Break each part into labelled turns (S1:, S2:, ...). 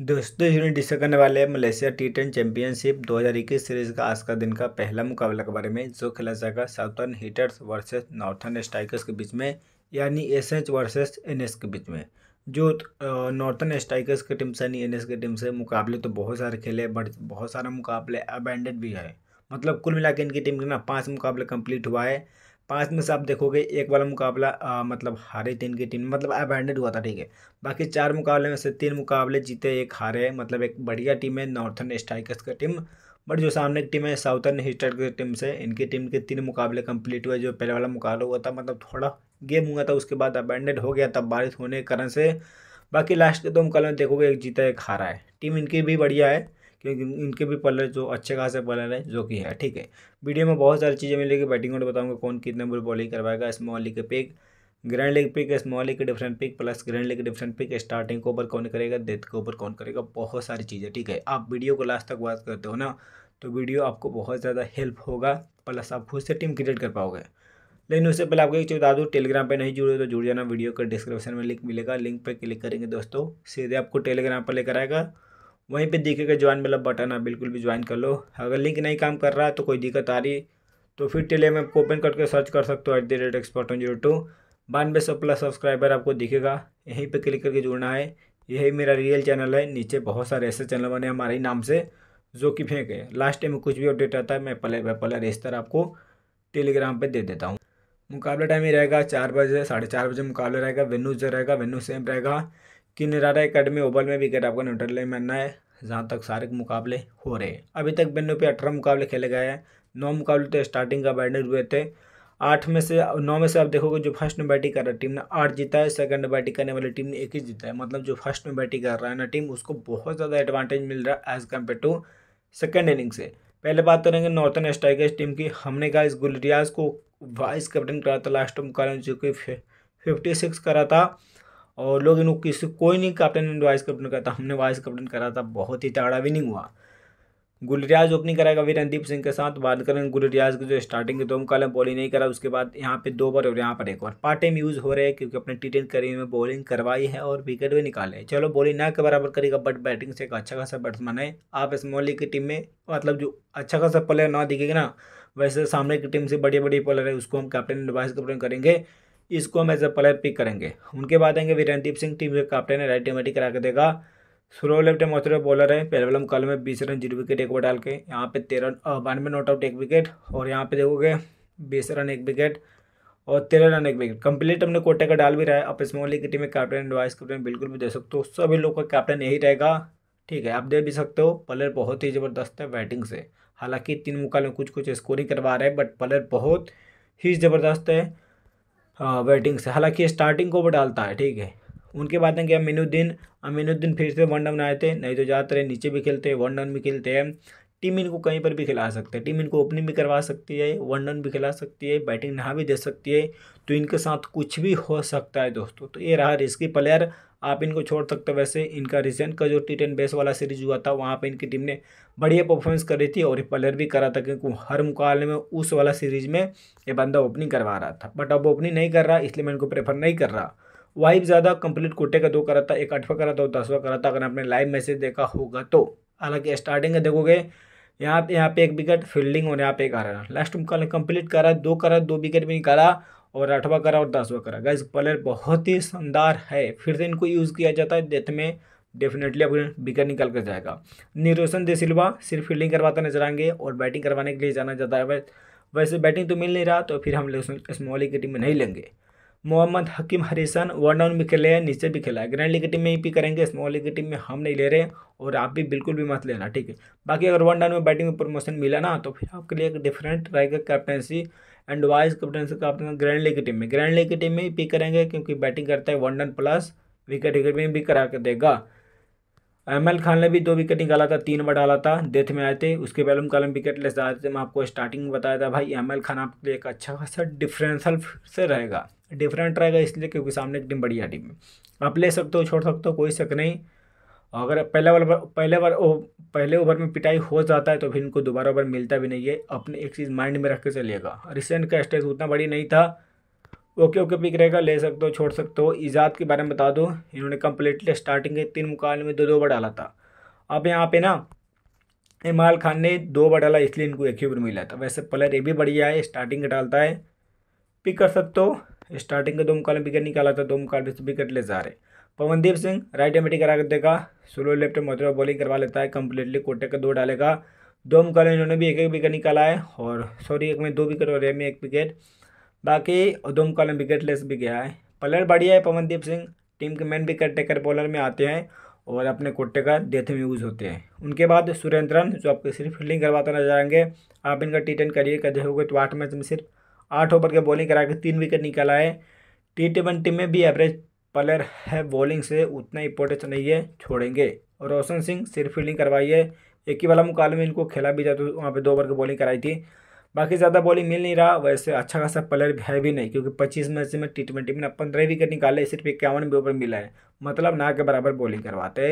S1: दोस्तों unit discuss करने वाले हैं मलेशिया टी टेन चैंपियनशिप इक्कीस सीरीज का आज का दिन का पहला मुकाबला के बारे में जो खेला जाएगा Southern Heaters versus Northern Strikers के बीच में यानी S H versus N S के बीच में जो नॉर्थर्न स्ट्राइकर्स की टीम से यानी एन एस की टीम से मुकाबले तो बहुत सारे खेले बट बहुत सारे मुकाबले अबेंडेड भी है मतलब कुल मिला के इनकी टीम के ना पाँच मुकाबले कंप्लीट हुआ है पाँच में से आप देखोगे एक वाला मुकाबला आ, मतलब हारे तीन की टीम मतलब अबैंडेड हुआ था ठीक है बाकी चार मुकाबले में से तीन मुकाबले जीते एक हारे मतलब एक बढ़िया टीम है नॉर्थन स्ट्राइकर्स की टीम बट जो सामने की टीम है साउथर्न हिस्टर की टीम से इनकी टीम के तीन मुकाबले कंप्लीट हुए जो पहले वाला मुकाबला हुआ था मतलब थोड़ा गेम हुआ था उसके बाद अबैंडेड हो गया था बारिश होने के कारण से बाकी लास्ट के दो मुकाबले में देखोगे एक जीता एक हारा है टीम इनकी भी बढ़िया है लेकिन इनके भी पलर जो अच्छे खासे पलर हैं जो कि है ठीक है वीडियो में बहुत सारी चीज़ें मिलेगी बैटिंग में बताऊंगा कौन कितने बोल बॉलिंग करवाएगा स्मॉल लीग के pick grand league pick small league different pick plus grand league different pick starting के ऊपर कौन करेगा डेथ के ऊपर कौन करेगा बहुत सारी चीज़ें ठीक है आप वीडियो को लास्ट तक बात करते हो ना तो वीडियो आपको बहुत ज़्यादा हेल्प होगा प्लस आप खुद से टीम क्रिएट कर पाओगे लेकिन उससे पहले आपको एक चीज़ बता दूँ टेलीग्राम पे नहीं जुड़े तो जुड़ जाना वीडियो का डिस्क्रिप्शन में लिंक मिलेगा लिंक पर क्लिक करेंगे दोस्तों सीधे आपको टेलीग्राम पर लेकर आएगा वहीं पे दिखेगा ज्वाइन वाला बटन है बिल्कुल भी ज्वाइन कर लो अगर लिंक नहीं काम कर रहा है तो कोई दिक्कत आ रही तो फिर टेलीग्राम ऐप ओपन करके सर्च कर सकते हो at the rate expert zero two बानवे सौ प्लस सब्सक्राइबर आपको दिखेगा यहीं पे क्लिक करके जुड़ना है यही मेरा रियल चैनल है नीचे बहुत सारे ऐसे चैनल बने हमारे ही नाम से जो कि फेंक है लास्ट टाइम कुछ भी अपडेट आता है मैं पहले बाय इस तरह आपको टेलीग्राम पर दे देता हूँ मुकाबला टाइम ही रहेगा चार बजे साढ़े चार बजे मुकाबला रहेगा वेन्यू जो रहेगा वेन्यू सेम रहेगा कि किनारा अकेडमी ओवल में विकेट आपको न्यूट्रल में है जहाँ तक सारे मुकाबले हो रहे हैं अभी तक वेन्यू पे अठारह मुकाबले खेले गए हैं नौ मुकाबले तो स्टार्टिंग का बैटिंग हुए थे आठ में से नौ में से आप देखोगे जो फर्स्ट में बैटिंग कर रहा है टीम ने आठ जीता है सेकंड बैटिंग करने वाली टीम ने एक ही जीता है मतलब जो फर्स्ट में बैटिंग कर रहा है ना टीम उसको बहुत ज़्यादा एडवांटेज मिल रहा है as compare to second inning से पहले बात करेंगे नॉर्थन स्ट्राइकर्स टीम की हमने कहा इस गुलरियाज को वाइस कैप्टन करा था लास्ट मुकाबले जो कि फिफ्टी सिक्स करा था और लोग इनको किसी कोई नहीं कैप्टन वाइस कैप्टन करता हमने वाइस कैप्टन करा था बहुत ही तगड़ा विनिंग हुआ गुलरियाज ओपनिंग कराएगा रणदीप सिंह के साथ बात करें गुलरियाज की जो स्टार्टिंग है तो हम कल बॉलिंग नहीं करा उसके बाद यहाँ पे दो बार और यहाँ पर एक बार पार्ट टाइम यूज़ हो रहे हैं क्योंकि अपने टी टेन करियर में बॉलिंग करवाई है और विकेट भी निकाले चलो बॉलिंग ना के बराबर करेगा बट बैटिंग से एक अच्छा खासा बैट्समैन है आप इस लीग की टीम में मतलब जो अच्छा खासा प्लेयर ना दिखेगा ना वैसे सामने की टीम से बड़े बड़े प्लेयर है उसको हम कैप्टन वाइस कैप्टन करेंगे इसको हम एज ए प्लेयर पिक करेंगे उनके बाद आएंगे विरणदीप सिंह टीम के कैप्टन है राइट टीमेटिक करा के देगा स्लो लेफ्ट एम ऑथर बॉलर है पहले वाले कल में बीस रन जीरो विकेट एक ओवर डाल के यहाँ पे तेरह बानवे नॉट आउट एक विकेट और यहाँ पे देखोगे बीस रन एक विकेट और तेरह रन एक विकेट कंप्लीट हमने कोटे का डाल भी रहा है आप इसमें ओनली की टीम में कैप्टन वाइस कैप्टन बिल्कुल भी दे सकते हो सभी लोग का कैप्टन यही रहेगा ठीक है आप दे भी सकते हो प्लेयर बहुत ही ज़बरदस्त है बैटिंग से हालांकि तीन मुकाबले कुछ कुछ स्कोरिंग करवा रहे हैं बट प्लेयर बहुत ही ज़बरदस्त है बैटिंग से हालांकि स्टार्टिंग को वो डालता है ठीक है उनके बाद में कि अमीनुद्दीन अमीनुद्दीन फिर से वन डाउन आए थे नहीं तो ज़्यादातर नीचे भी खेलते हैं वन डाउन भी खेलते हैं टीम इनको कहीं पर भी खिला सकते हैं टीम इनको ओपनिंग भी करवा सकती है वन रन भी खिला सकती है बैटिंग नहा भी दे सकती है तो इनके साथ कुछ भी हो सकता है दोस्तों तो ये रहा रिस्की प्लेयर आप इनको छोड़ सकते हो वैसे इनका रिसेंट का जो टी टेन बेस वाला सीरीज हुआ था वहाँ पे इनकी टीम ने बढ़िया परफॉर्मेंस करी थी और ये प्लेयर भी करा था क्योंकि हर मुकाबले में उस वाला सीरीज में ये बंदा ओपनिंग करवा रहा था बट अब ओपनिंग नहीं कर रहा इसलिए मैं इनको प्रेफर नहीं कर रहा वाइब ज़्यादा कंप्लीट कोटे का दो करा था एक आठवा करा था और दसवा करा था अगर आपने लाइव मैसेज देखा होगा तो हालांकि स्टार्टिंग देखोगे यहाँ पे यहाँ पे एक विकेट फील्डिंग और यहाँ पे एक आ रहा लास्ट में कंप्लीट करा दो करा दो विकेट भी निकाला और आठवां करा और दसवा करा गैस प्लेयर बहुत ही शानदार है फिर से इनको यूज़ किया जाता है डेथ में डेफिनेटली अब विकेट निकल कर जाएगा निरोशन दे सिल्वा सिर्फ फील्डिंग करवाते नजर आएंगे और बैटिंग करवाने के लिए जाना जाता है वैसे बैटिंग तो मिल नहीं रहा तो फिर हम लोग स्मॉल की टीम में नहीं लेंगे Mohammad Hakeem Harrison one down भी खेले हैं नीचे भी खेला है ग्रैंड लीग की टीम में ही पी करेंगे स्मॉल लीग की टीम में हम नहीं ले रहे और आप भी बिल्कुल भी मत लेना ठीक है बाकी अगर वन डाउन में बैटिंग में प्रमोशन मिला ना तो फिर आपके लिए एक डिफरेंट रहेगा कैप्टनसी एंड वाइस कैप्टनसी आप ग्रैंड लीग की टीम में ग्रैंड लीग की टीम में ही पी करेंगे क्योंकि बैटिंग करता है one down plus wicket wicket में भी करा के देगा एल खान ने भी दो विकेट निकाला था तीन बार डाला था डेथ में आए थे उसके पहले हम कलम विकेट लेस डाले थे मैं आपको स्टार्टिंग में बताया था भाई एल खान आपके लिए एक अच्छा खासा डिफरेंसल से रहेगा डिफरेंट रहेगा इसलिए क्योंकि सामने एक टीम बढ़िया टीम है आप ले सकते हो छोड़ सकते हो कोई शक नहीं अगर पहले वाला पहले बार ओ पहले ओवर में पिटाई हो जाता है तो फिर इनको दोबारा ओवर मिलता भी नहीं है अपने एक चीज़ माइंड में रख के चलिएगा रिसेंट का स्टेज उतना बड़ी नहीं था ओके ओके पिक रहेगा ले सकते हो छोड़ सकते हो ईजाद के बारे में बता दो इन्होंने कम्प्लीटली स्टार्टिंग के तीन मुकाबले में दो दो बार डाला था अब यहाँ पे ना इमाल खान ने दो बार डाला इसलिए इनको एक ही ओवर मिला था वैसे प्लेयर ये भी बढ़िया है स्टार्टिंग का डालता है पिक कर सकते हो स्टार्टिंग के दो मुकाबले विकेट निकाला था दो मुकाबले से विकेट ले जा रहे पवनदीप सिंह राइट एमटी करा कर देगा स्लो लेफ्ट मधुरा बॉलिंग करवा लेता है कम्प्लीटली कोटे का दो डालेगा दो मुकाबले इन्होंने भी एक एक विकेट निकाला है और सॉरी एक में दो विकेट और एम में एक विकेट बाकी उधम कॉलम विकेटलेस भी गया है प्लेयर बढ़िया है पवनदीप सिंह टीम के मेन विकेट टेकर बॉलर में आते हैं और अपने कोटे का डेथ में यूज़ होते हैं उनके बाद सुरेंद्रन जो आपके सिर्फ फील्डिंग करवाते नजर आएंगे आप इनका टी टेन करियर का देखोगे तो आठ मैच में सिर्फ आठ ओवर के बॉलिंग करा के तीन विकेट निकल है टी ट्वेंटी में भी एवरेज प्लेयर है बॉलिंग से उतना इंपॉर्टेंस नहीं है छोड़ेंगे और रोशन सिंह सिर्फ फील्डिंग करवाई है एक ही वाला मुकाबले में इनको खेला भी जाता तो वहाँ पर दो ओवर की बॉलिंग कराई थी बाकी ज़्यादा बॉलिंग मिल नहीं रहा वैसे अच्छा खासा प्लेयर है भी नहीं क्योंकि पच्चीस मैच में टी ट्वेंटी में पंद्रह विकेट निकाले सिर्फ तो इक्यावन भी ओवर मिला है मतलब ना के बराबर बॉलिंग करवाते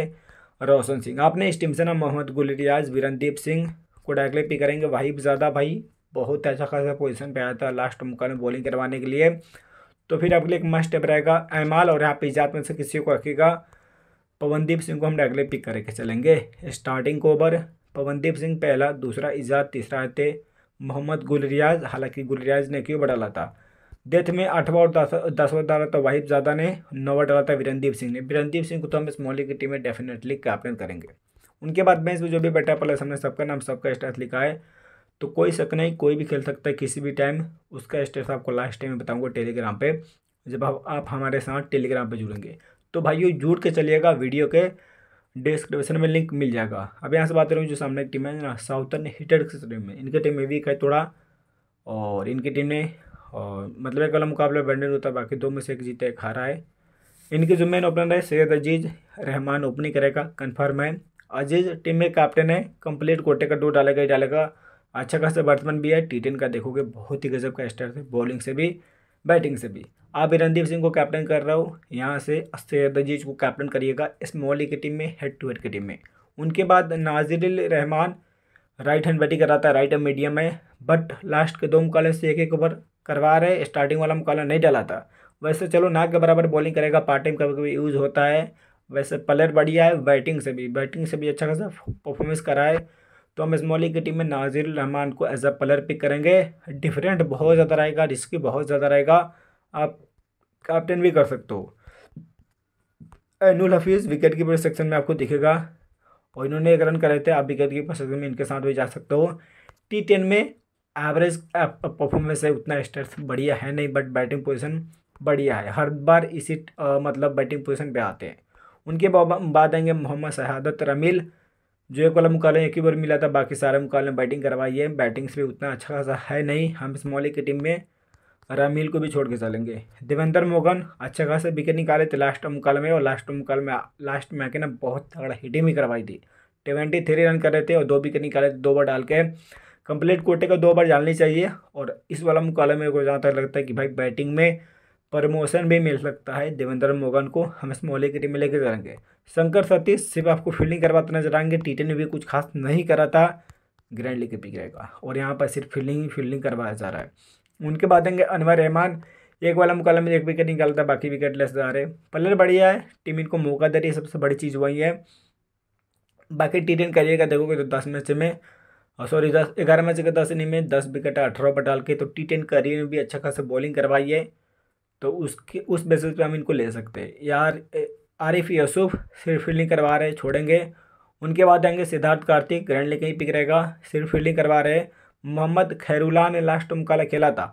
S1: रोशन सिंह आपने इस टीम से ना मोहम्मद गुल रियाज वीरनदीप सिंह को डायरेक्टली पिक करेंगे वही ज़्यादा भाई बहुत अच्छा खासा पोजीशन पर आया था लास्ट मौका में बॉलिंग करवाने के लिए तो फिर आपके लिए एक मस्ट स्टेप रहेगा एमाल और यहाँ पे इजात में से किसी को रखेगा पवनदीप सिंह को हम डायरेक्टली पिक करके चलेंगे स्टार्टिंग को ओवर पवनदीप सिंह पहला दूसरा इजाद तीसरा आते मोहम्मद गुल रियाज हालांकि गुल रियाज ने क्यों डाला था डेथ में आठवां और दसवां डाला था वाहिब ज़ादा ने नौवा डाला था वीरनदीप सिंह ने वीरनदीप सिंह को तो हम इस मोहली की टीम में डेफिनेटली कैप्टन करेंगे उनके बाद बेंच में जो भी बैठा प्लस हमने सबका नाम सबका स्टेट लिखा है तो कोई शक नहीं कोई भी खेल सकता है किसी भी टाइम उसका स्टेटस आपको लास्ट टाइम बताऊँगा टेलीग्राम पर जब आप, हमारे साथ टेलीग्राम पर जुड़ेंगे तो भाइयों जुड़ के चलिएगा वीडियो के डिस्क्रिप्शन में लिंक मिल जाएगा अब यहाँ से बात करूँ जो सामने की टीम है ना साउथर्न हीटर्स टीम में इनकी टीम में वीक है थोड़ा और इनकी टीम ने और मतलब एक अला मुकाबला बैंडेड होता है बाकी दो में से एक जीते एक हारा है इनके जो मेन ओपनर है सैयद अजीज रहमान ओपनिंग करेगा कन्फर्म है अजीज टीम में कैप्टन है कम्प्लीट कोटे का दो डालेगा ही डालेगा अच्छा खासा बैट्समैन भी है टी टेन का देखोगे बहुत ही गजब का स्टार है बॉलिंग से भी बैटिंग से भी आप रणदीप सिंह को कैप्टन कर रहे हो यहाँ से सरदजीज को कैप्टन करिएगा इस मोहली की टीम में हेड टू हेड की टीम में उनके बाद Nazir Rahman right hand batting कराता है राइट हैंड मीडियम है बट लास्ट के दो मुकाले से एक एक ओवर करवा रहे हैं स्टार्टिंग वाला मुकाला नहीं डाला था वैसे चलो ना के बराबर बॉलिंग करेगा पार्ट टाइम कभी कभी यूज़ होता है वैसे प्लेयर बढ़िया है बैटिंग से भी बैटिंग से भी अच्छा खासा परफॉर्मेंस है तो हम इस मौली की टीम में नाजिर रहमान को एज अ प्लेयर पिक करेंगे डिफरेंट बहुत ज़्यादा रहेगा रिस्की बहुत ज़्यादा रहेगा आप कैप्टन भी कर सकते हो Ainul Hafiz wicket keeper section में आपको दिखेगा और इन्होंने एक रन करे थे आप विकेट कीपर सेक्शन में इनके साथ भी जा सकते हो टी टेन में एवरेज परफॉर्मेंस है उतना स्टेट्स बढ़िया है नहीं बट बैटिंग पोजिशन बढ़िया है हर बार इसी आ, मतलब बैटिंग पोजीशन पर आते हैं उनके बाद आएंगे मोहम्मद शहादत रमील जो एक वाला मुकाबला एक ही बार मिला था बाकी सारे मुकाबले बैटिंग करवाई है बैटिंग से भी उतना अच्छा खासा है नहीं हम इस मौलिक की टीम में रामील को भी छोड़ के चलेंगे देवेंद्र मोगन अच्छा खासा विकेट निकाले थे लास्ट मुकाल में और लास्ट मुकाल में लास्ट में आके ना बहुत तगड़ा हिटिंग भी करवाई थी ट्वेंटी थ्री रन कर रहे थे और दो विकेट निकाले थे दो बार डाल के कंप्लीट कोटे का दो बार डालनी चाहिए और इस वाला मुकाल में को जहाँ तक लगता है कि भाई बैटिंग में प्रमोशन भी मिल सकता है देवेंद्र मोगन को हम इस मोहल्ले की टीम में लेकर जाएंगे शंकर सतीश सिर्फ आपको फील्डिंग करवाते नजर आएंगे टी ने भी कुछ खास नहीं करा था ग्रैंड लीग के पिक रहेगा और यहाँ पर सिर्फ फील्डिंग ही फील्डिंग करवाया जा रहा है उनके बाद आएंगे अनवर रहमान एक वाला मुकाबला में एक विकेट निकालता बाकी विकेट लेस जा रहे पलर बढ़िया है टीम इनको मौका दे रही है सबसे बड़ी चीज़ वही है बाकी टी टेन करियर का देखोगे तो दस मैच में सॉरी दस ग्यारह मैच का दस इनिंग में दस विकेट अठारह ओवर डाल के तो टी टेन करियर में भी अच्छा खासा बॉलिंग करवाई है तो उसके उस बेसिस पर हम इनको ले सकते हैं यार आरिफ यूसुफ सिर्फ फील्डिंग करवा रहे छोड़ेंगे उनके बाद आएंगे सिद्धार्थ कार्तिक ग्रैंड लेके ही पिक रहेगा सिर्फ फील्डिंग करवा रहे हैं मोहम्मद खैरुल्ला ने लास्ट मुकाबला खेला था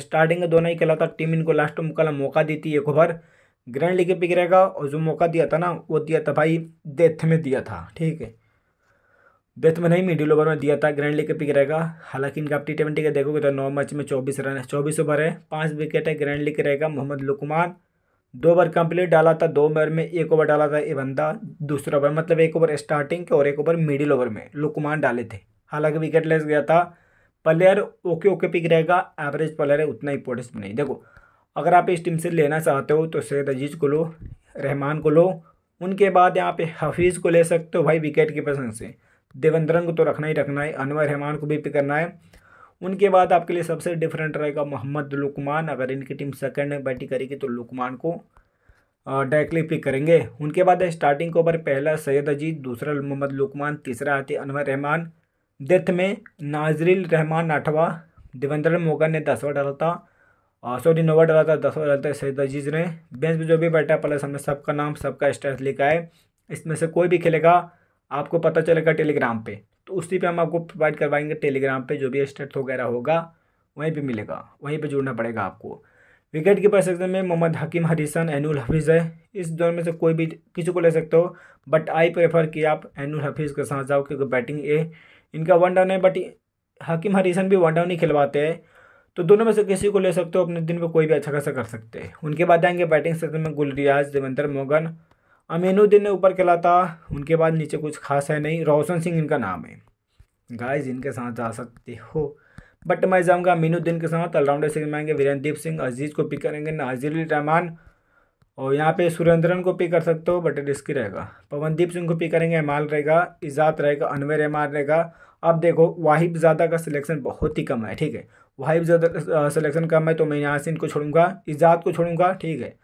S1: स्टार्टिंग में दोनों ही खेला था टीम इनको लास्ट मुकाबला मौका दी थी एक ओवर ग्रैंड लीग पे रहेगा और जो मौका दिया था ना वो दिया था भाई डेथ में दिया था ठीक है डेथ में नहीं मिडिल ओवर में दिया था ग्रैंड लीग पे रहेगा हालांकि इनका टी ट्वेंटी का देखोगे तो नौ मैच में चौबीस रन है चौबीस ओवर है पाँच विकेट है ग्रैंड लीग रहेगा मोहम्मद लुकमान दो ओवर कंप्लीट डाला था दो ओवर में एक ओवर डाला था ये बंदा दूसरा ओवर मतलब एक ओवर स्टार्टिंग के और एक ओवर मिडिल ओवर में लुकमान डाले थे हालांकि विकेट लेस गया था प्लेयर ओके ओके पिक रहेगा एवरेज प्लेयर है उतना इंपॉर्टेंस नहीं देखो अगर आप इस टीम से लेना चाहते हो तो सैद अजीज़ को लो रहमान को लो उनके बाद यहाँ पे हफीज़ को ले सकते हो भाई विकेट कीपर से देवेंद्रन को तो रखना ही रखना है अनवर रहमान को भी पिक करना है उनके बाद आपके लिए सबसे डिफरेंट रहेगा मोहम्मद लुकमान अगर इनकी टीम सेकेंड में बैटिंग करेगी तो लुकमान को डायरेक्टली पिक करेंगे उनके बाद स्टार्टिंग के ऊपर पहला सैयद अजीज दूसरा मोहम्मद लुकमान तीसरा आते अनवर रहमान डेथ में नाजरिल रहमान आठवा देवेंद्र मोगन ने दसवा डाला था सॉरी नोवा डाला था दसवा डाला था सैद अजीज ने बेंच में जो भी बैठा पहले प्लस हमने सबका नाम सबका स्टेटस लिखा है इसमें से कोई भी खेलेगा आपको पता चलेगा टेलीग्राम पे तो उसी पे हम आपको प्रोवाइड करवाएंगे टेलीग्राम पे जो भी स्टेट वगैरह होगा वहीं पे मिलेगा वहीं पे जुड़ना पड़ेगा आपको विकेट कीपर सेक्शन में मोहम्मद हकीम हरीसन एनुल हफीज़ है इस दौर में से कोई भी किसी को ले सकते हो बट आई प्रेफर कि आप एनुल हफीज़ के साथ जाओ क्योंकि बैटिंग ए इनका वन डाउन है बट हकीम हरीसन भी वन डाउन ही खिलवाते हैं तो दोनों में से किसी को ले सकते हो अपने दिन में कोई भी अच्छा खासा कर सकते हैं उनके बाद आएंगे बैटिंग सेक्शन में गुल रियाज देवेंद्र मोगन अमीनुद्दीन ने ऊपर खेला था उनके बाद नीचे कुछ खास है नहीं रोशन सिंह इनका नाम है गाइज इनके साथ जा सकते हो बट मैं जाऊँगा अमीनुद्दीन के साथ ऑलराउंडर सिंह में आएंगे वीरेंद्रदीप सिंह अजीज़ को पिक करेंगे नाजिर रहमान और यहाँ पे सुरेंद्रन को पिक कर सकते हो बट रिस्की रहेगा पवनदीप सिंह को पिक करेंगे एमाल रहेगा इजात रहेगा अनवर एमार रहेगा अब देखो वाहिब ज़्यादा का सिलेक्शन बहुत ही कम है ठीक है वाहिब ज़्यादा सिलेक्शन कम है तो मैं यहाँ से इनको छोड़ूंगा इजात को छोड़ूंगा ठीक है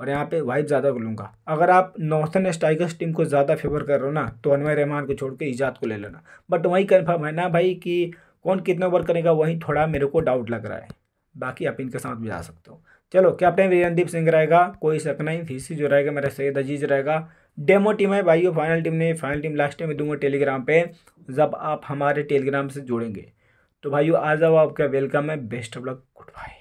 S1: और यहाँ पे वाहिब ज़्यादा को लूँगा अगर आप नॉर्थन स्ट्राइकर्स टीम को ज़्यादा फेवर कर रहे हो ना तो अनवर रहमान को छोड़ के ईजाद को ले लेना बट वही कन्फर्म है ना भाई कि कौन कितना ओवर करेगा वही थोड़ा मेरे को डाउट लग रहा है बाकी आप इनके साथ भी जा सकते हो चलो कैप्टन रणदीप सिंह रहेगा कोई शक नहीं फीसी जो रहेगा मेरा सैयद अजीज रहेगा डेमो टीम है भाई फाइनल टीम नहीं फाइनल टीम लास्ट टाइम दूंगा टेलीग्राम पे जब आप हमारे टेलीग्राम से जुड़ेंगे तो भाइयों आ जाओ आपका वेलकम है best of luck good bye